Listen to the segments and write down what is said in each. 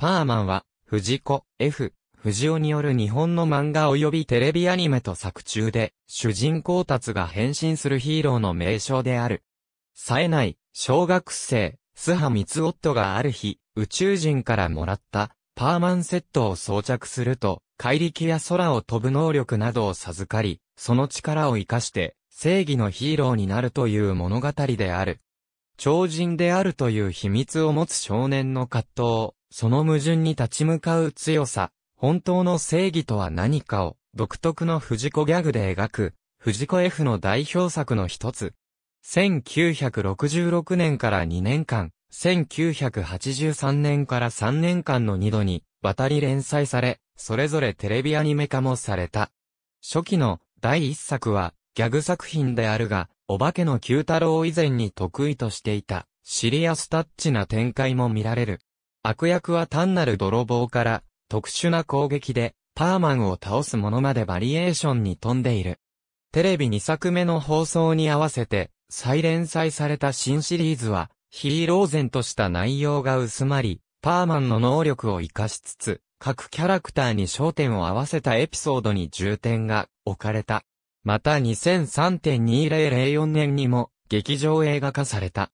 パーマンは、藤子、F、藤尾による日本の漫画及びテレビアニメと作中で、主人公たちが変身するヒーローの名称である。冴えない、小学生、スハミツオットがある日、宇宙人からもらった、パーマンセットを装着すると、怪力や空を飛ぶ能力などを授かり、その力を活かして、正義のヒーローになるという物語である。超人であるという秘密を持つ少年の葛藤、その矛盾に立ち向かう強さ、本当の正義とは何かを、独特の藤子ギャグで描く、藤子 F の代表作の一つ。1966年から2年間、1983年から3年間の2度に、渡り連載され、それぞれテレビアニメ化もされた。初期の第一作は、ギャグ作品であるが、お化けの九太郎以前に得意としていた、シリアスタッチな展開も見られる。悪役は単なる泥棒から、特殊な攻撃で、パーマンを倒すものまでバリエーションに富んでいる。テレビ2作目の放送に合わせて、再連載された新シリーズは、ヒーロー然とした内容が薄まり、パーマンの能力を活かしつつ、各キャラクターに焦点を合わせたエピソードに重点が置かれた。また2003.2004年にも劇場映画化された。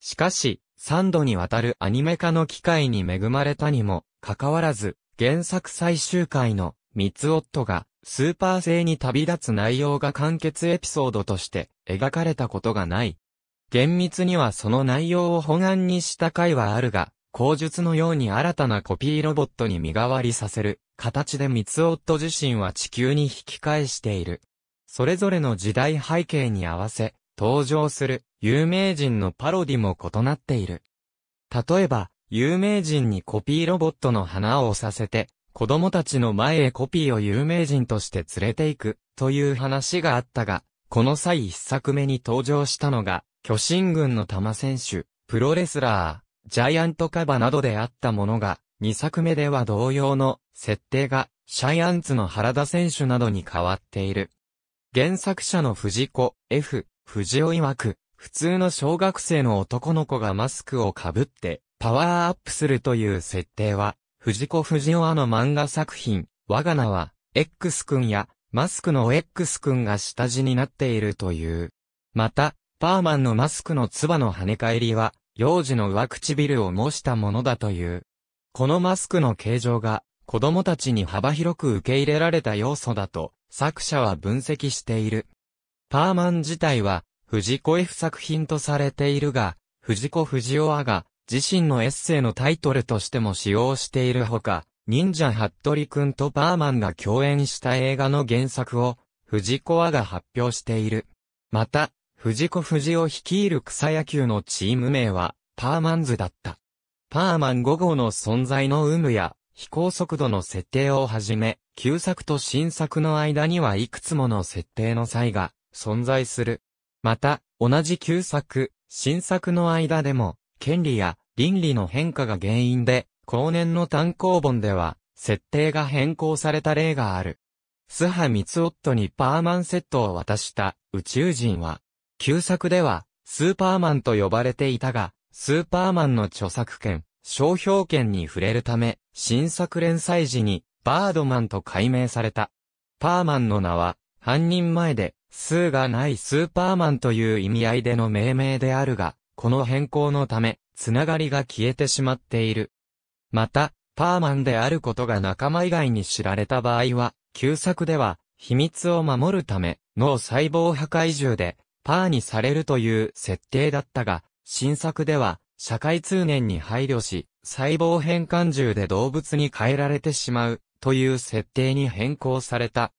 しかし、3度にわたるアニメ化の機会に恵まれたにも、かかわらず、原作最終回の、三つ夫が、スーパー星に旅立つ内容が完結エピソードとして描かれたことがない。厳密にはその内容を本案にした回はあるが、口述のように新たなコピーロボットに身代わりさせる形で三つ夫自身は地球に引き返している。それぞれの時代背景に合わせ、登場する有名人のパロディも異なっている。例えば、有名人にコピーロボットの花をさせて、子供たちの前へコピーを有名人として連れていくという話があったが、この際一作目に登場したのが、巨神軍の玉選手、プロレスラー、ジャイアントカバなどであったものが、二作目では同様の設定が、シャイアンツの原田選手などに変わっている。原作者の藤子 F 藤尾曰く、普通の小学生の男の子がマスクをかぶって、パワーアップするという設定は、藤子藤尾あの漫画作品、我が名は、X 君や、マスクの X 君が下地になっているという。また、パーマンのマスクの唾の跳ね返りは、幼児の上唇を模したものだという。このマスクの形状が、子供たちに幅広く受け入れられた要素だと、作者は分析している。パーマン自体は、藤子 F 作品とされているが、藤子不二雄アが、自身のエッセイのタイトルとしても使用しているほか、忍者ハットリくんとパーマンが共演した映画の原作を、藤子アが発表している。また、藤子不二雄率いる草野球のチーム名は、パーマンズだった。パーマン5号の存在の有無や、飛行速度の設定をはじめ、旧作と新作の間にはいくつもの設定の際が存在する。また、同じ旧作、新作の間でも、権利や倫理の変化が原因で、後年の単行本では、設定が変更された例がある。スハ・ミツオットにパーマンセットを渡した宇宙人は、旧作では、スーパーマンと呼ばれていたが、スーパーマンの著作権、商標権に触れるため、新作連載時に、バードマンと改名された。パーマンの名は、半人前で、数がないスーパーマンという意味合いでの命名であるが、この変更のため、つながりが消えてしまっている。また、パーマンであることが仲間以外に知られた場合は、旧作では、秘密を守るため、脳細胞破壊銃で、パーにされるという設定だったが、新作では、社会通念に配慮し、細胞変換銃で動物に変えられてしまう、という設定に変更された。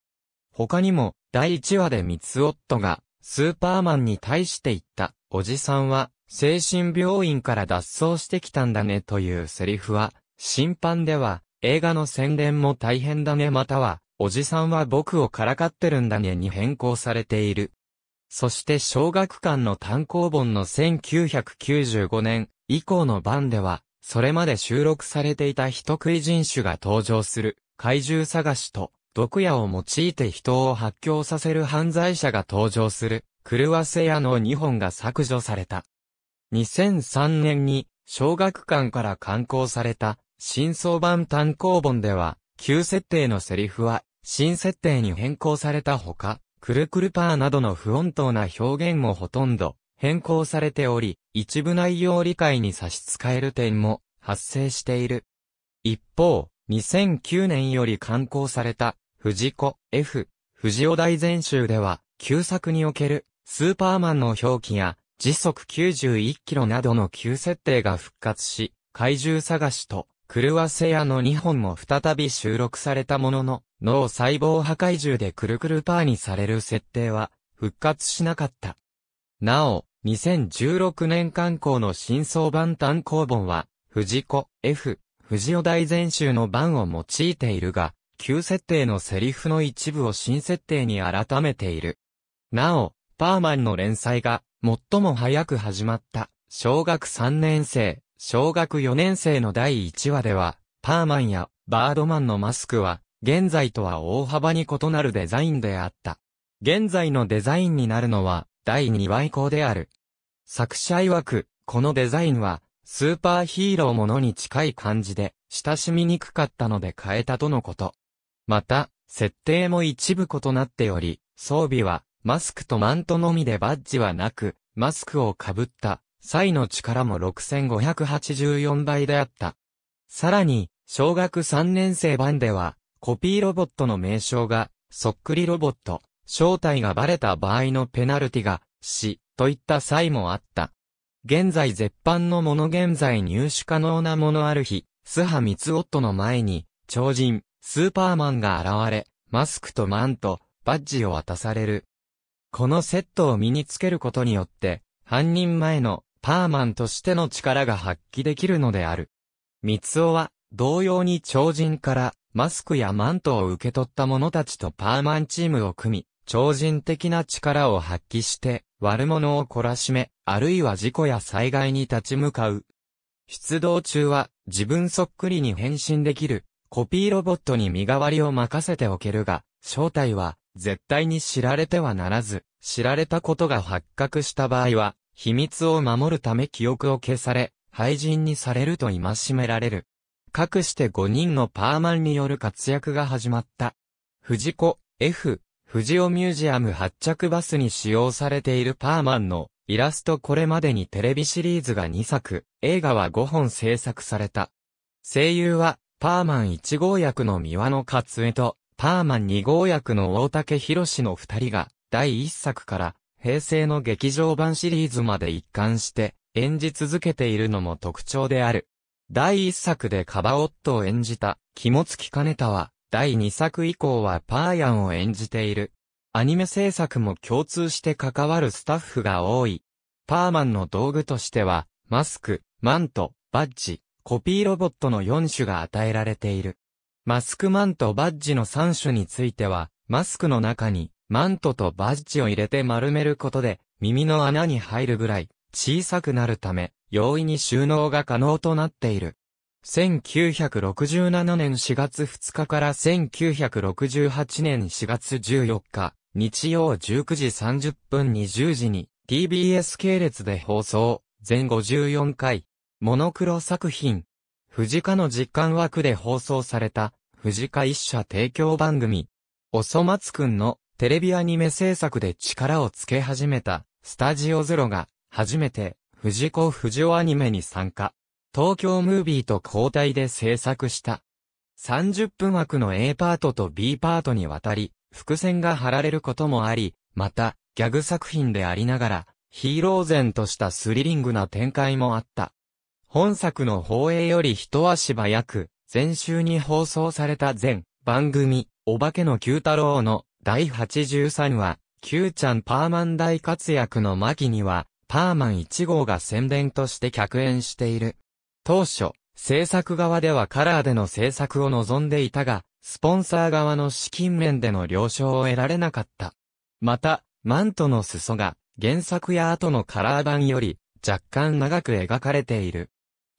他にも、第1話で三つ夫が、スーパーマンに対して言った、おじさんは、精神病院から脱走してきたんだねというセリフは、審判では、映画の宣伝も大変だねまたは、おじさんは僕をからかってるんだねに変更されている。そして小学館の単行本の1995年以降の版では、それまで収録されていた人食い人種が登場する怪獣探しと毒矢を用いて人を発狂させる犯罪者が登場する、狂わせ屋の2本が削除された。2003年に、小学館から刊行された、新装版単行本では、旧設定のセリフは、新設定に変更されたほか、くるくるパーなどの不穏当な表現もほとんど変更されており、一部内容理解に差し支える点も発生している。一方、2009年より刊行された藤子 F 藤尾大全集では、旧作におけるスーパーマンの表記や、時速91キロなどの旧設定が復活し、怪獣探しと、狂わせ屋の2本も再び収録されたものの、脳細胞破壊獣でくるくるパーにされる設定は、復活しなかった。なお、2016年刊行の真相版単行本は、藤子、F、藤尾大全集の版を用いているが、旧設定のセリフの一部を新設定に改めている。なお、パーマンの連載が最も早く始まった小学3年生、小学4年生の第1話では、パーマンやバードマンのマスクは現在とは大幅に異なるデザインであった。現在のデザインになるのは第2話以降である。作者曰く、このデザインはスーパーヒーローものに近い感じで親しみにくかったので変えたとのこと。また、設定も一部異なっており、装備は、マスクとマントのみでバッジはなく、マスクをかぶった、際の力も6584倍であった。さらに、小学3年生版では、コピーロボットの名称が、そっくりロボット、正体がバレた場合のペナルティが、死、といった際もあった。現在絶版のもの現在入手可能なものある日、スハ・ミツオットの前に、超人、スーパーマンが現れ、マスクとマント、バッジを渡される。このセットを身につけることによって、半人前のパーマンとしての力が発揮できるのである。三尾は、同様に超人からマスクやマントを受け取った者たちとパーマンチームを組み、超人的な力を発揮して、悪者を懲らしめ、あるいは事故や災害に立ち向かう。出動中は自分そっくりに変身できるコピーロボットに身代わりを任せておけるが、正体は、絶対に知られてはならず、知られたことが発覚した場合は、秘密を守るため記憶を消され、廃人にされると戒められる。かくして5人のパーマンによる活躍が始まった。藤子、F、藤尾ミュージアム発着バスに使用されているパーマンのイラストこれまでにテレビシリーズが2作、映画は5本制作された。声優はパーマン1号役の三輪の勝恵と、パーマン2号役の大竹博の二人が、第一作から、平成の劇場版シリーズまで一貫して、演じ続けているのも特徴である。第一作でカバオットを演じた、肝付兼田は、第二作以降はパーヤンを演じている。アニメ制作も共通して関わるスタッフが多い。パーマンの道具としては、マスク、マント、バッジ、コピーロボットの4種が与えられている。マスクマントバッジの3種については、マスクの中にマントとバッジを入れて丸めることで、耳の穴に入るぐらい小さくなるため、容易に収納が可能となっている。1967年4月2日から1968年4月14日、日曜19時30分2 0時に TBS 系列で放送、全54回。モノクロ作品。藤家の実感枠で放送された、藤家一社提供番組。おそ松くんのテレビアニメ制作で力をつけ始めた、スタジオゼロが、初めて、藤子藤尾アニメに参加。東京ムービーと交代で制作した。30分枠の A パートと B パートにわたり、伏線が張られることもあり、また、ギャグ作品でありながら、ヒーロー然としたスリリングな展開もあった。本作の放映より一足早く、前週に放送された全番組、お化けの九太郎の第83話、九ちゃんパーマン大活躍の巻には、パーマン1号が宣伝として客演している。当初、制作側ではカラーでの制作を望んでいたが、スポンサー側の資金面での了承を得られなかった。また、マントの裾が、原作や後のカラー版より、若干長く描かれている。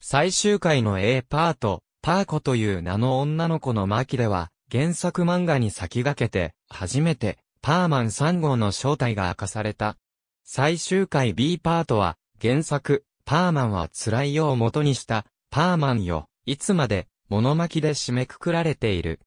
最終回の A パート、パーコという名の女の子の巻では、原作漫画に先駆けて、初めて、パーマン3号の正体が明かされた。最終回 B パートは、原作、パーマンは辛いよを元にした、パーマンよ、いつまで、物巻きで締めくくられている。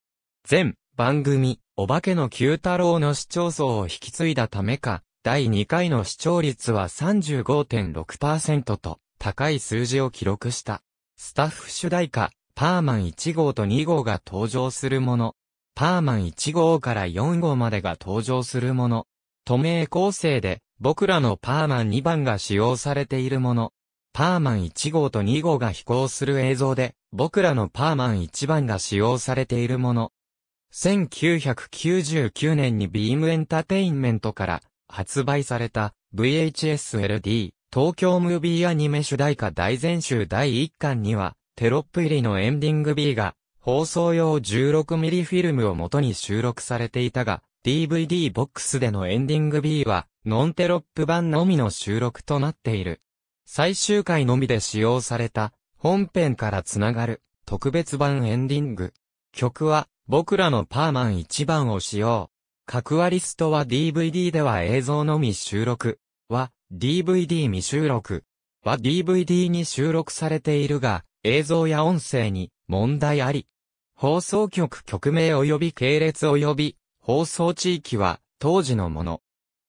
全番組、お化けの九太郎の視聴層を引き継いだためか、第2回の視聴率は35.6%と、高い数字を記録した。スタッフ主題歌、パーマン1号と2号が登場するもの。パーマン1号から4号までが登場するもの。都名構成で、僕らのパーマン2番が使用されているもの。パーマン1号と2号が飛行する映像で、僕らのパーマン1番が使用されているもの。1999年にビームエンタテインメントから発売された VHSLD 東京ムービーアニメ主題歌大全集第1巻には、テロップ入りのエンディング B が、放送用 16mm フィルムを元に収録されていたが、DVD ボックスでのエンディング B は、ノンテロップ版のみの収録となっている。最終回のみで使用された、本編からつながる、特別版エンディング。曲は、僕らのパーマン1番を使用。各アリストは DVD では映像のみ収録。DVD 未収録は DVD に収録されているが、映像や音声に問題あり。放送局局名及び系列及び放送地域は当時のもの。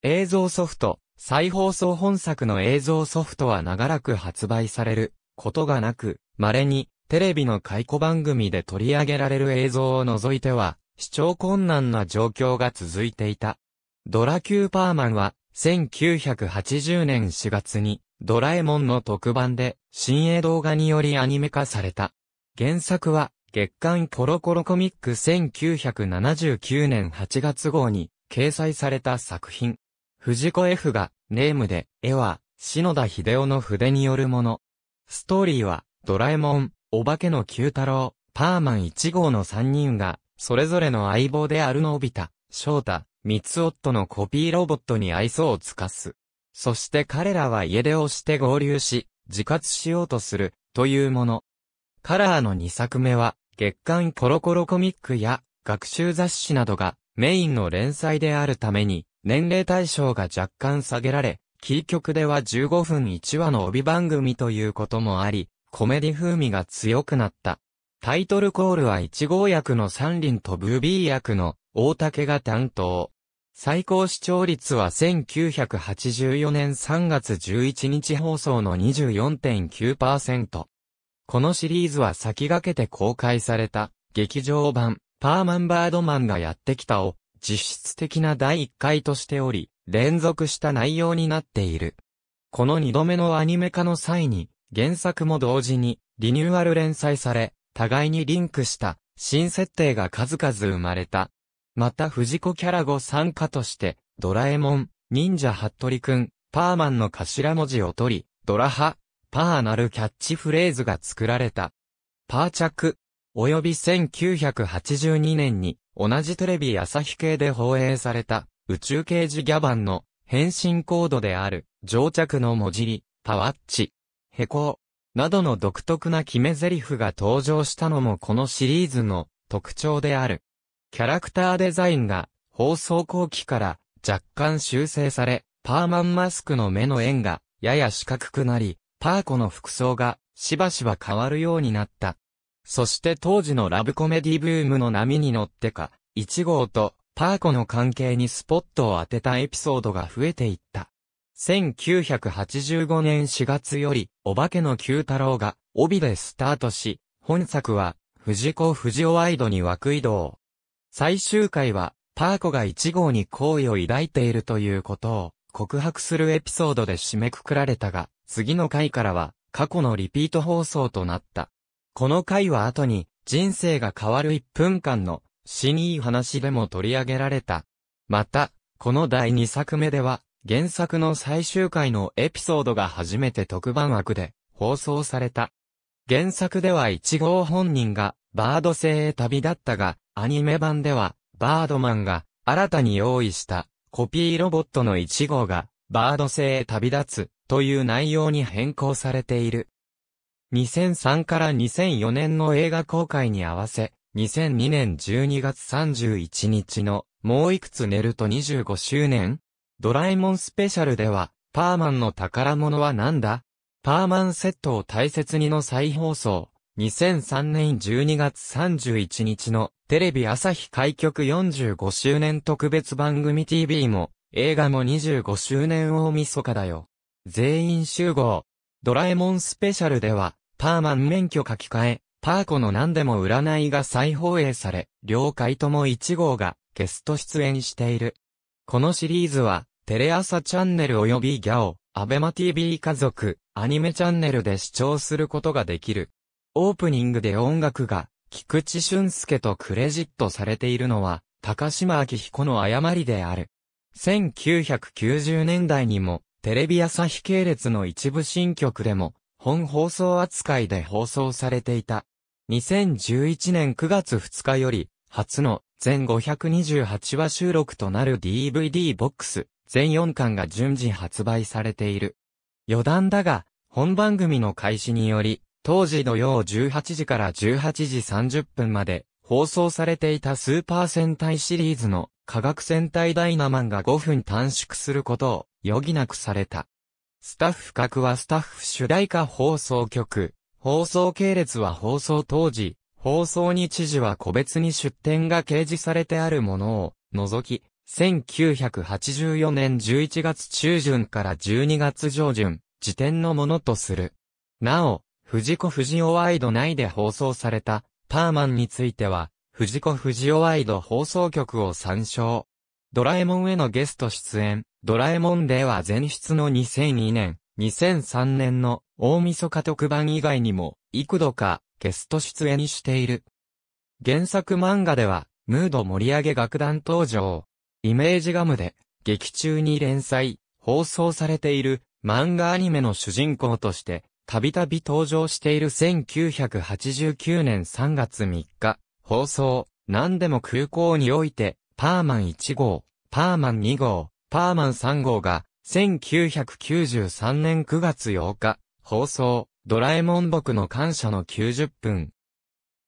映像ソフト、再放送本作の映像ソフトは長らく発売されることがなく、稀にテレビの解雇番組で取り上げられる映像を除いては、視聴困難な状況が続いていた。ドラキューパーマンは1980年4月に、ドラえもんの特番で、新映動画によりアニメ化された。原作は、月刊コロコロコミック1979年8月号に、掲載された作品。藤子 F が、ネームで、絵は、篠田秀夫の筆によるもの。ストーリーは、ドラえもん、お化けの九太郎、パーマン1号の3人が、それぞれの相棒であるのを帯びた、翔太、三つ夫のコピーロボットに愛想をつかす。そして彼らは家出をして合流し、自活しようとする、というもの。カラーの2作目は、月刊コロコロコミックや、学習雑誌などが、メインの連載であるために、年齢対象が若干下げられ、キー局では15分1話の帯番組ということもあり、コメディ風味が強くなった。タイトルコールは1号役の三輪とブービー役の大竹が担当。最高視聴率は1984年3月11日放送の24.9%。このシリーズは先駆けて公開された劇場版パーマンバードマンがやってきたを実質的な第1回としており、連続した内容になっている。この2度目のアニメ化の際に、原作も同時にリニューアル連載され、互いにリンクした新設定が数々生まれた。また藤子キャラ語参加として、ドラえもん、忍者ハットリくん、パーマンの頭文字を取り、ドラハ、パーなるキャッチフレーズが作られた。パー着、及び1982年に、同じテレビ朝日系で放映された、宇宙刑事ギャバンの、変身コードである、乗着の文字り、パワッチ、ヘコなどの独特な決め台詞が登場したのもこのシリーズの特徴である。キャラクターデザインが放送後期から若干修正され、パーマンマスクの目の円がやや四角くなり、パーコの服装がしばしば変わるようになった。そして当時のラブコメディブームの波に乗ってか、1号とパーコの関係にスポットを当てたエピソードが増えていった。1985年4月より、お化けの Q 太郎が、帯でスタートし、本作は、藤子藤尾ワイドに枠移動。最終回は、パーコが1号に好意を抱いているということを、告白するエピソードで締めくくられたが、次の回からは、過去のリピート放送となった。この回は後に、人生が変わる1分間の、死にいい話でも取り上げられた。また、この第2作目では、原作の最終回のエピソードが初めて特番枠で放送された。原作では1号本人がバード星へ旅立ったが、アニメ版ではバードマンが新たに用意したコピーロボットの1号がバード星へ旅立つという内容に変更されている。2003から2004年の映画公開に合わせ、2002年12月31日のもういくつ寝ると25周年ドラえもんスペシャルでは、パーマンの宝物は何だパーマンセットを大切にの再放送、2003年12月31日のテレビ朝日開局45周年特別番組 TV も映画も25周年大晦日だよ。全員集合。ドラえもんスペシャルでは、パーマン免許書き換え、パーコの何でも占いが再放映され、了解とも1号がゲスト出演している。このシリーズは、テレ朝チャンネル及びギャオ、アベマ TV 家族、アニメチャンネルで視聴することができる。オープニングで音楽が、菊池俊介とクレジットされているのは、高島明彦の誤りである。1990年代にも、テレビ朝日系列の一部新曲でも、本放送扱いで放送されていた。2011年9月2日より、初の全528話収録となる DVD ボックス、全4巻が順次発売されている。余談だが、本番組の開始により、当時土曜18時から18時30分まで放送されていたスーパー戦隊シリーズの科学戦隊ダイナマンが5分短縮することを余儀なくされた。スタッフ各はスタッフ主題歌放送局、放送系列は放送当時、放送日時は個別に出典が掲示されてあるものを、除き、1984年11月中旬から12月上旬、時点のものとする。なお、藤子不二雄ワイド内で放送された、パーマンについては、藤子不二雄ワイド放送局を参照。ドラえもんへのゲスト出演、ドラえもんでは前出の2002年、2003年の大晦日特番以外にも、幾度かゲスト出演している。原作漫画では、ムード盛り上げ楽団登場。イメージガムで、劇中に連載、放送されている、漫画アニメの主人公として、たびたび登場している1989年3月3日、放送、何でも空港において、パーマン1号、パーマン2号、パーマン3号が、1993年9月8日、放送、ドラえもん僕の感謝の90分。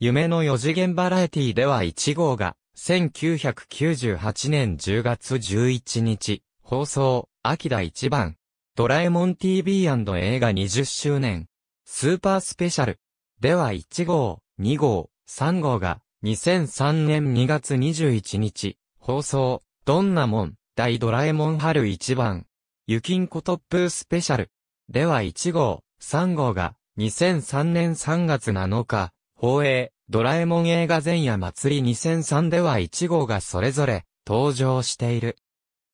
夢の4次元バラエティでは1号が、1998年10月11日、放送、秋田1番。ドラえもん TV& 映画20周年。スーパースペシャル。では1号、2号、3号が、2003年2月21日、放送、どんなもん、大ドラえもん春1番。ゆきんこ突風スペシャル。では1号、3号が、2003年3月7日、放映、ドラえもん映画前夜祭り2003では1号がそれぞれ、登場している。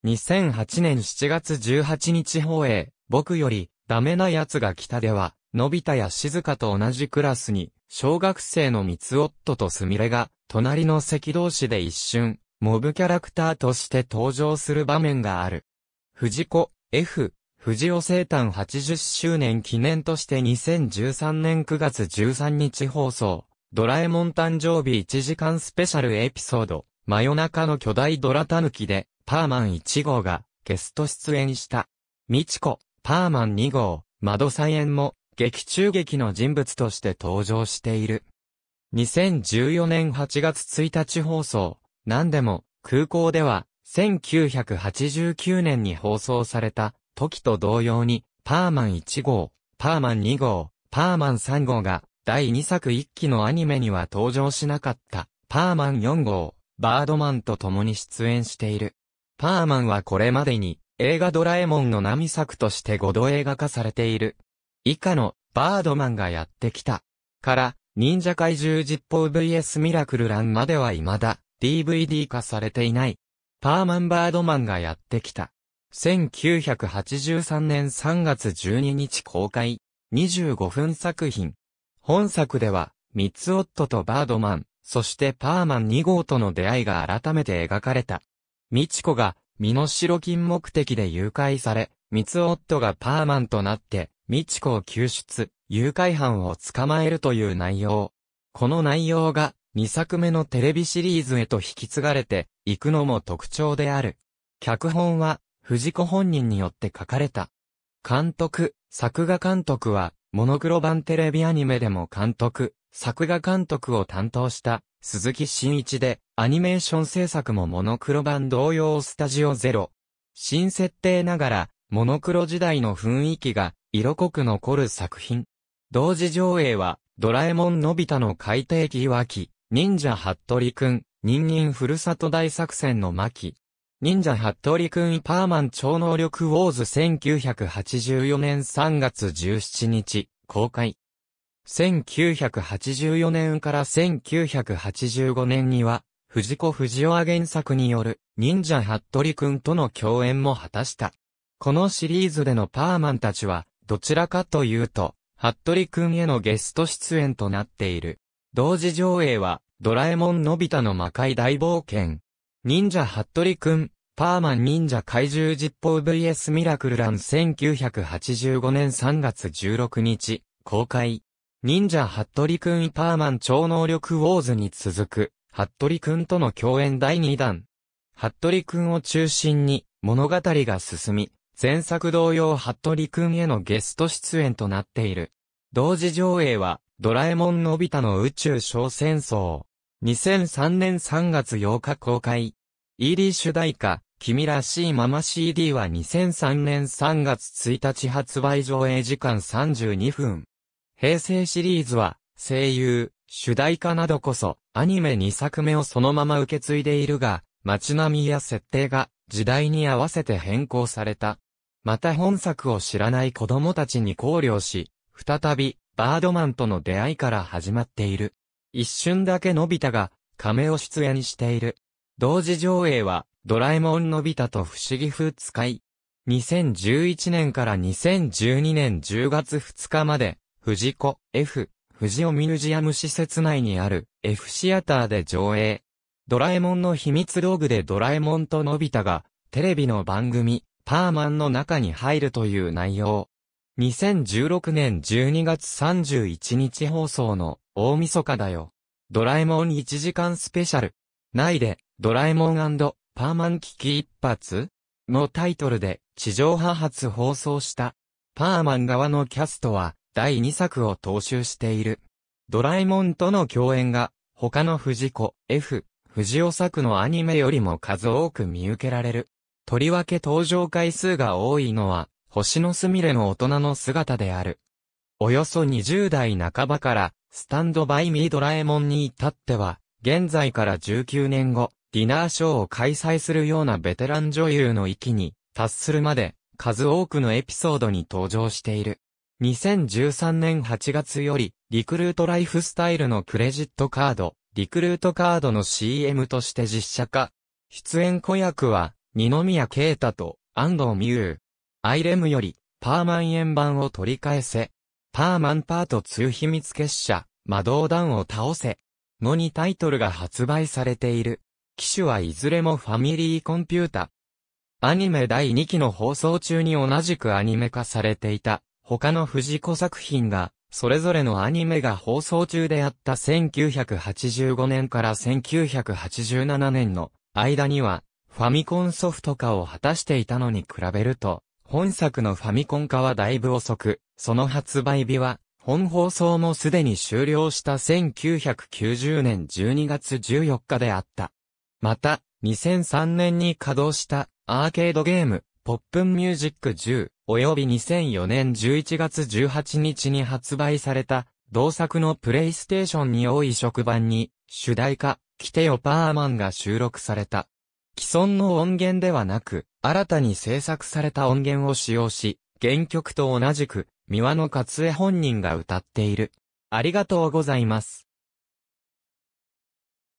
2008年7月18日放映、僕より、ダメな奴が来たでは、のび太や静香と同じクラスに、小学生の三つ夫とすみれが、隣の席同士で一瞬、モブキャラクターとして登場する場面がある。藤子、F、富士尾生誕80周年記念として2013年9月13日放送、ドラえもん誕生日1時間スペシャルエピソード、真夜中の巨大ドラタヌキで、パーマン1号がゲスト出演した。みちこ、パーマン2号、窓菜園も、劇中劇の人物として登場している。2014年8月1日放送、何でも、空港では、1989年に放送された、時と同様に、パーマン1号、パーマン2号、パーマン3号が、第2作1期のアニメには登場しなかった、パーマン4号、バードマンと共に出演している。パーマンはこれまでに、映画ドラえもんの波作として5度映画化されている。以下の、バードマンがやってきた。から、忍者怪獣実報 VS ミラクルランまでは未だ、DVD 化されていない。パーマンバードマンがやってきた。1983年3月12日公開、25分作品。本作では、ミッツオットとバードマン、そしてパーマン2号との出会いが改めて描かれた。ミチコが、身代金目的で誘拐され、ミツオットがパーマンとなって、ミチコを救出、誘拐犯を捕まえるという内容。この内容が、2作目のテレビシリーズへと引き継がれて、いくのも特徴である。脚本は、藤子本人によって書かれた。監督、作画監督は、モノクロ版テレビアニメでも監督、作画監督を担当した鈴木真一で、アニメーション制作もモノクロ版同様スタジオゼロ。新設定ながら、モノクロ時代の雰囲気が色濃く残る作品。同時上映は、ドラえもんのび太の海底記い忍者ハットリくん、人間ふるさと大作戦の巻、忍者ハットリくんパーマン超能力ウォーズ1984年3月17日、公開。1984年から1985年には、藤子藤尾雄原作による忍者ハットリくんとの共演も果たした。このシリーズでのパーマンたちは、どちらかというと、ハットリくんへのゲスト出演となっている。同時上映は、ドラえもんのび太の魔界大冒険、忍者ハットリくん、パーマン忍者怪獣実報 VS ミラクルラン1985年3月16日、公開。忍者ハットリくんパーマン超能力ウォーズに続く、ハットリくんとの共演第2弾。ハットリくんを中心に物語が進み、前作同様ハットリくんへのゲスト出演となっている。同時上映は、ドラえもんのび太の宇宙小戦争。2003年3月8日公開。イーリー主題歌、君らしいまま CD は2003年3月1日発売上映時間32分。平成シリーズは、声優、主題歌などこそ、アニメ2作目をそのまま受け継いでいるが、街並みや設定が、時代に合わせて変更された。また本作を知らない子供たちに考慮し、再び、バードマンとの出会いから始まっている。一瞬だけのび太が、亀を出演している。同時上映は、ドラえもんのび太と不思議風使い。2011年から2012年10月2日まで、藤子 F、藤尾ミュージアム施設内にある F シアターで上映。ドラえもんの秘密道具でドラえもんとのび太が、テレビの番組、パーマンの中に入るという内容。2016年12月31日放送の大晦日だよ。ドラえもん1時間スペシャル。ないで、ドラえもんパーマン危機一発のタイトルで地上波発放送した。パーマン側のキャストは第2作を踏襲している。ドラえもんとの共演が他の藤子、F、藤尾作のアニメよりも数多く見受けられる。とりわけ登場回数が多いのは星のすみれの大人の姿である。およそ20代半ばから、スタンドバイミードラえもんに至っては、現在から19年後、ディナーショーを開催するようなベテラン女優の域に達するまで、数多くのエピソードに登場している。2013年8月より、リクルートライフスタイルのクレジットカード、リクルートカードの CM として実写化。出演子役は、二宮啓太と安藤美優、アイレムより、パーマン円盤を取り返せ。パーマンパート2秘密結社、魔導弾を倒せ。のにタイトルが発売されている。機種はいずれもファミリーコンピュータ。アニメ第2期の放送中に同じくアニメ化されていた、他の藤子作品が、それぞれのアニメが放送中であった1985年から1987年の間には、ファミコンソフト化を果たしていたのに比べると、本作のファミコン化はだいぶ遅く、その発売日は、本放送もすでに終了した1990年12月14日であった。また、2003年に稼働したアーケードゲーム、ポップンミュージック10、及び2004年11月18日に発売された、同作のプレイステーションに多い職版に、主題歌、来てよパーマンが収録された。既存の音源ではなく、新たに制作された音源を使用し、原曲と同じく、三輪の勝江本人が歌っている。ありがとうございます。